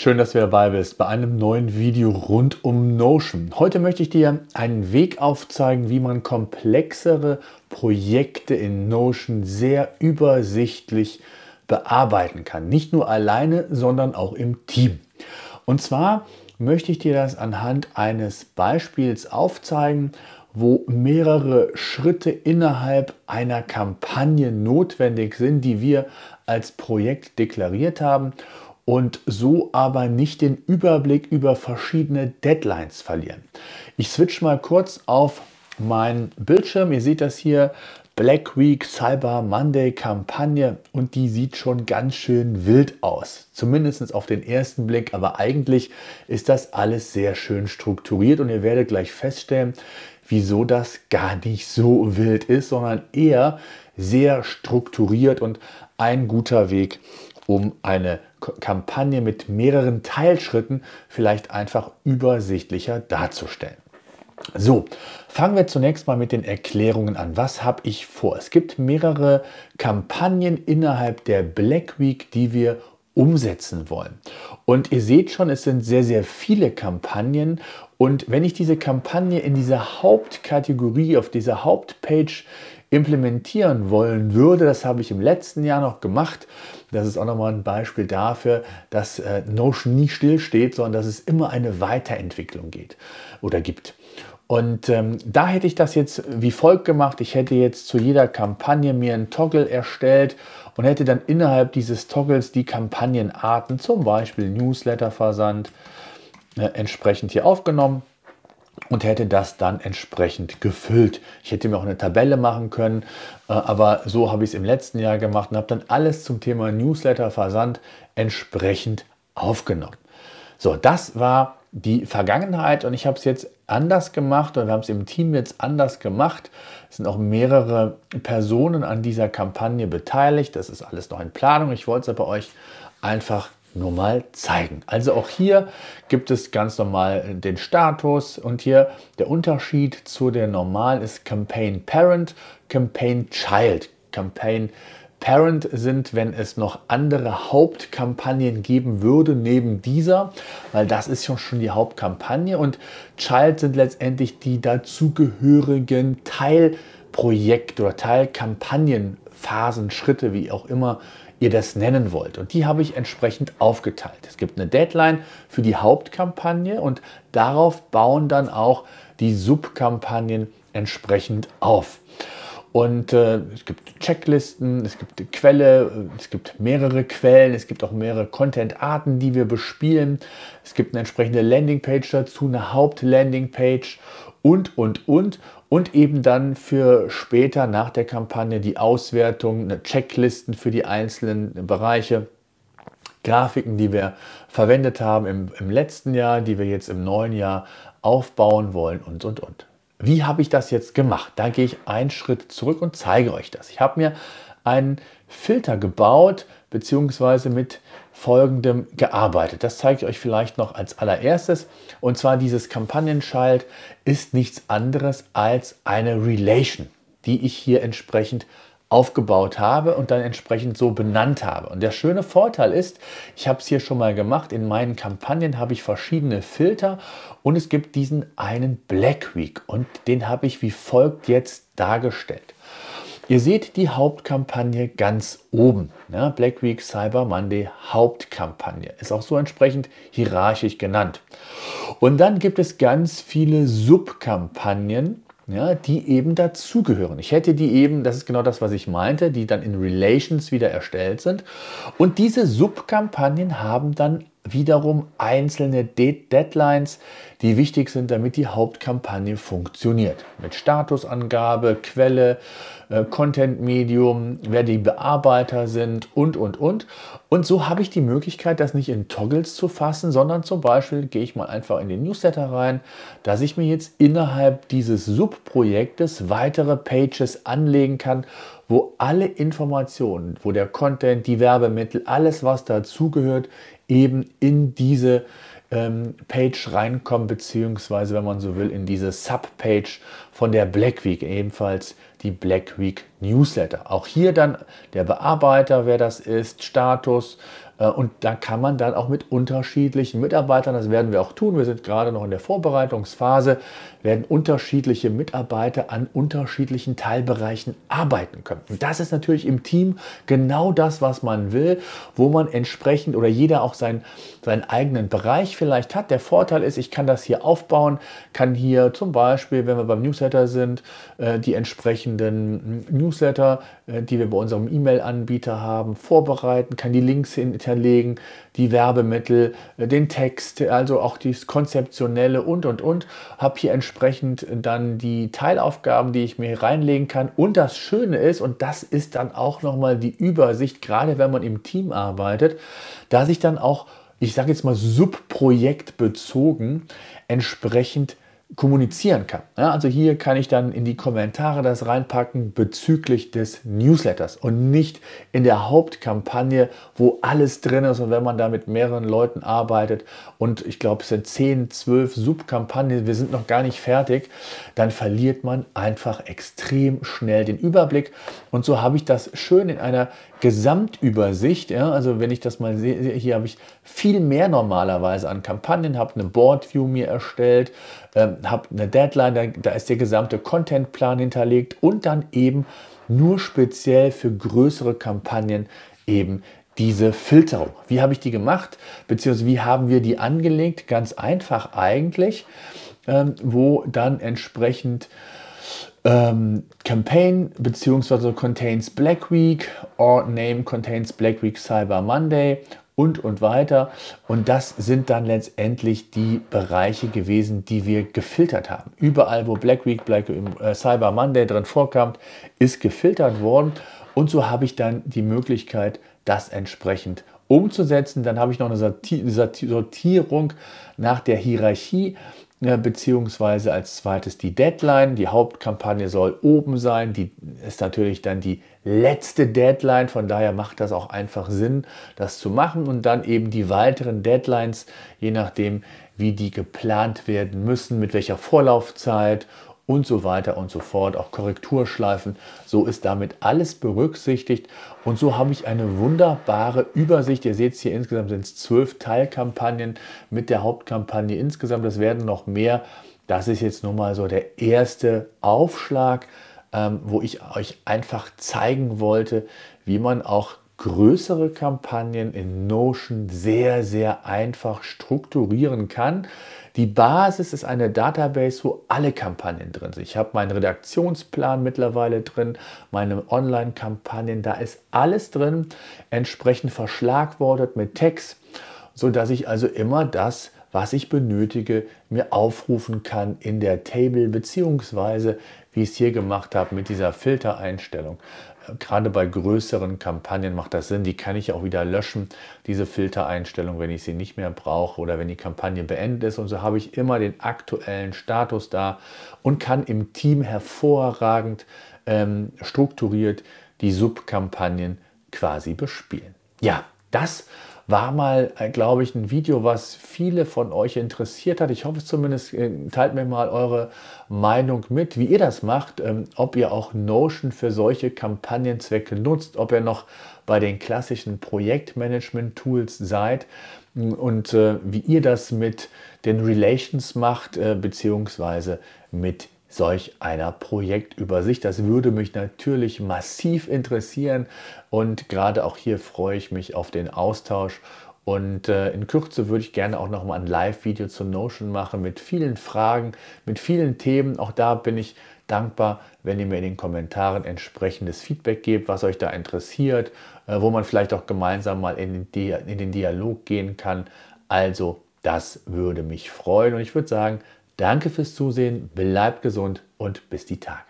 Schön, dass du dabei bist bei einem neuen Video rund um Notion. Heute möchte ich dir einen Weg aufzeigen, wie man komplexere Projekte in Notion sehr übersichtlich bearbeiten kann. Nicht nur alleine, sondern auch im Team. Und zwar möchte ich dir das anhand eines Beispiels aufzeigen, wo mehrere Schritte innerhalb einer Kampagne notwendig sind, die wir als Projekt deklariert haben und so aber nicht den Überblick über verschiedene Deadlines verlieren. Ich switch mal kurz auf meinen Bildschirm. Ihr seht das hier. Black Week Cyber Monday Kampagne und die sieht schon ganz schön wild aus. Zumindest auf den ersten Blick, aber eigentlich ist das alles sehr schön strukturiert und ihr werdet gleich feststellen, wieso das gar nicht so wild ist, sondern eher sehr strukturiert und ein guter Weg, um eine Kampagne mit mehreren Teilschritten vielleicht einfach übersichtlicher darzustellen. So, fangen wir zunächst mal mit den Erklärungen an. Was habe ich vor? Es gibt mehrere Kampagnen innerhalb der Black Week, die wir umsetzen wollen. Und ihr seht schon, es sind sehr, sehr viele Kampagnen. Und wenn ich diese Kampagne in dieser Hauptkategorie, auf dieser Hauptpage implementieren wollen würde. Das habe ich im letzten Jahr noch gemacht. Das ist auch nochmal ein Beispiel dafür, dass äh, Notion nie stillsteht, sondern dass es immer eine Weiterentwicklung geht oder gibt. Und ähm, da hätte ich das jetzt wie folgt gemacht. Ich hätte jetzt zu jeder Kampagne mir einen Toggle erstellt und hätte dann innerhalb dieses Toggles die Kampagnenarten, zum Beispiel Newsletterversand, äh, entsprechend hier aufgenommen und hätte das dann entsprechend gefüllt. Ich hätte mir auch eine Tabelle machen können, äh, aber so habe ich es im letzten Jahr gemacht und habe dann alles zum Thema Newsletter Versand entsprechend aufgenommen. So, das war die Vergangenheit und ich habe es jetzt anders gemacht und wir haben es im Team jetzt anders gemacht. Es sind auch mehrere Personen an dieser Kampagne beteiligt. Das ist alles noch in Planung. Ich wollte es aber euch einfach nur mal zeigen. Also auch hier gibt es ganz normal äh, den Status und hier der Unterschied zu der normal ist Campaign Parent, Campaign Child, Campaign Parent sind, wenn es noch andere Hauptkampagnen geben würde neben dieser, weil das ist ja schon die Hauptkampagne und Child sind letztendlich die dazugehörigen Teilkampagnen Projekt- oder Teilkampagnenphasen, Schritte, wie auch immer ihr das nennen wollt. Und die habe ich entsprechend aufgeteilt. Es gibt eine Deadline für die Hauptkampagne und darauf bauen dann auch die Subkampagnen entsprechend auf. Und äh, es gibt Checklisten, es gibt eine Quelle, es gibt mehrere Quellen, es gibt auch mehrere Content-Arten, die wir bespielen. Es gibt eine entsprechende Landingpage dazu, eine Haupt-Landingpage und, und, und und eben dann für später nach der Kampagne die Auswertung, eine Checklisten für die einzelnen Bereiche, Grafiken, die wir verwendet haben im, im letzten Jahr, die wir jetzt im neuen Jahr aufbauen wollen und, und, und. Wie habe ich das jetzt gemacht? Da gehe ich einen Schritt zurück und zeige euch das. Ich habe mir einen Filter gebaut bzw. mit folgendem gearbeitet. Das zeige ich euch vielleicht noch als allererstes. Und zwar dieses Kampagnenschild ist nichts anderes als eine Relation, die ich hier entsprechend aufgebaut habe und dann entsprechend so benannt habe. Und der schöne Vorteil ist, ich habe es hier schon mal gemacht, in meinen Kampagnen habe ich verschiedene Filter und es gibt diesen einen Black Week und den habe ich wie folgt jetzt dargestellt. Ihr seht die Hauptkampagne ganz oben. Ne? Black Week Cyber Monday Hauptkampagne. Ist auch so entsprechend hierarchisch genannt. Und dann gibt es ganz viele Subkampagnen, ja, die eben dazugehören. Ich hätte die eben, das ist genau das, was ich meinte, die dann in Relations wieder erstellt sind. Und diese Subkampagnen haben dann wiederum einzelne Deadlines, die wichtig sind, damit die Hauptkampagne funktioniert. Mit Statusangabe, Quelle, äh, Content-Medium, wer die Bearbeiter sind und, und, und. Und so habe ich die Möglichkeit, das nicht in Toggles zu fassen, sondern zum Beispiel gehe ich mal einfach in den Newsletter rein, dass ich mir jetzt innerhalb dieses Subprojektes weitere Pages anlegen kann, wo alle Informationen, wo der Content, die Werbemittel, alles, was dazugehört, eben in diese ähm, Page reinkommen, beziehungsweise, wenn man so will, in diese Subpage von der Black Week, ebenfalls die Black Week Newsletter. Auch hier dann der Bearbeiter, wer das ist, Status, äh, und da kann man dann auch mit unterschiedlichen Mitarbeitern, das werden wir auch tun, wir sind gerade noch in der Vorbereitungsphase, werden unterschiedliche Mitarbeiter an unterschiedlichen Teilbereichen arbeiten können. Und das ist natürlich im Team genau das, was man will, wo man entsprechend oder jeder auch seinen, seinen eigenen Bereich vielleicht hat. Der Vorteil ist, ich kann das hier aufbauen, kann hier zum Beispiel, wenn wir beim Newsletter sind, äh, die entsprechenden Newsletter, äh, die wir bei unserem E-Mail-Anbieter haben, vorbereiten, kann die Links hin hinterlegen, die Werbemittel, äh, den Text, also auch das Konzeptionelle und, und, und. Habe hier entsprechend dann die Teilaufgaben, die ich mir reinlegen kann. Und das Schöne ist, und das ist dann auch nochmal die Übersicht, gerade wenn man im Team arbeitet, dass ich dann auch, ich sage jetzt mal subprojektbezogen, entsprechend kommunizieren kann. Ja, also hier kann ich dann in die Kommentare das reinpacken bezüglich des Newsletters und nicht in der Hauptkampagne, wo alles drin ist und wenn man da mit mehreren Leuten arbeitet und ich glaube es sind 10, 12 Subkampagnen, wir sind noch gar nicht fertig, dann verliert man einfach extrem schnell den Überblick und so habe ich das schön in einer Gesamtübersicht, ja, also wenn ich das mal sehe, hier habe ich viel mehr normalerweise an Kampagnen, habe eine Boardview mir erstellt, ähm, habe eine Deadline, da, da ist der gesamte Contentplan hinterlegt und dann eben nur speziell für größere Kampagnen eben diese Filterung. Wie habe ich die gemacht? Beziehungsweise wie haben wir die angelegt? Ganz einfach eigentlich, ähm, wo dann entsprechend ähm, Campaign beziehungsweise contains Black Week or Name contains Black Week Cyber Monday und und weiter. Und das sind dann letztendlich die Bereiche gewesen, die wir gefiltert haben. Überall, wo Black Week, Black äh, Cyber Monday drin vorkam, ist gefiltert worden. Und so habe ich dann die Möglichkeit, das entsprechend umzusetzen. Dann habe ich noch eine Sortierung nach der Hierarchie beziehungsweise als zweites die Deadline. Die Hauptkampagne soll oben sein. Die ist natürlich dann die letzte Deadline. Von daher macht das auch einfach Sinn, das zu machen. Und dann eben die weiteren Deadlines, je nachdem, wie die geplant werden müssen, mit welcher Vorlaufzeit und so weiter und so fort, auch Korrekturschleifen. So ist damit alles berücksichtigt und so habe ich eine wunderbare Übersicht. Ihr seht es hier insgesamt sind es zwölf Teilkampagnen mit der Hauptkampagne insgesamt. Es werden noch mehr. Das ist jetzt nun mal so der erste Aufschlag, ähm, wo ich euch einfach zeigen wollte, wie man auch größere Kampagnen in Notion sehr, sehr einfach strukturieren kann. Die Basis ist eine Database, wo alle Kampagnen drin sind. Ich habe meinen Redaktionsplan mittlerweile drin, meine Online-Kampagnen, da ist alles drin, entsprechend verschlagwortet mit Text, sodass ich also immer das, was ich benötige, mir aufrufen kann in der Table, beziehungsweise wie ich es hier gemacht habe mit dieser Filtereinstellung, gerade bei größeren Kampagnen macht das Sinn. Die kann ich auch wieder löschen, diese Filtereinstellung, wenn ich sie nicht mehr brauche oder wenn die Kampagne beendet ist. Und so habe ich immer den aktuellen Status da und kann im Team hervorragend ähm, strukturiert die Subkampagnen quasi bespielen. Ja, das war mal, äh, glaube ich, ein Video, was viele von euch interessiert hat. Ich hoffe es zumindest, äh, teilt mir mal eure Meinung mit, wie ihr das macht, ähm, ob ihr auch Notion für solche Kampagnenzwecke nutzt, ob ihr noch bei den klassischen Projektmanagement-Tools seid mm, und äh, wie ihr das mit den Relations macht, beziehungsweise mit solch einer Projektübersicht. Das würde mich natürlich massiv interessieren und gerade auch hier freue ich mich auf den Austausch. Und äh, in Kürze würde ich gerne auch nochmal ein Live-Video zu Notion machen mit vielen Fragen, mit vielen Themen. Auch da bin ich dankbar, wenn ihr mir in den Kommentaren entsprechendes Feedback gebt, was euch da interessiert, äh, wo man vielleicht auch gemeinsam mal in den, Di in den Dialog gehen kann. Also, das würde mich freuen und ich würde sagen, Danke fürs Zusehen, bleibt gesund und bis die Tage.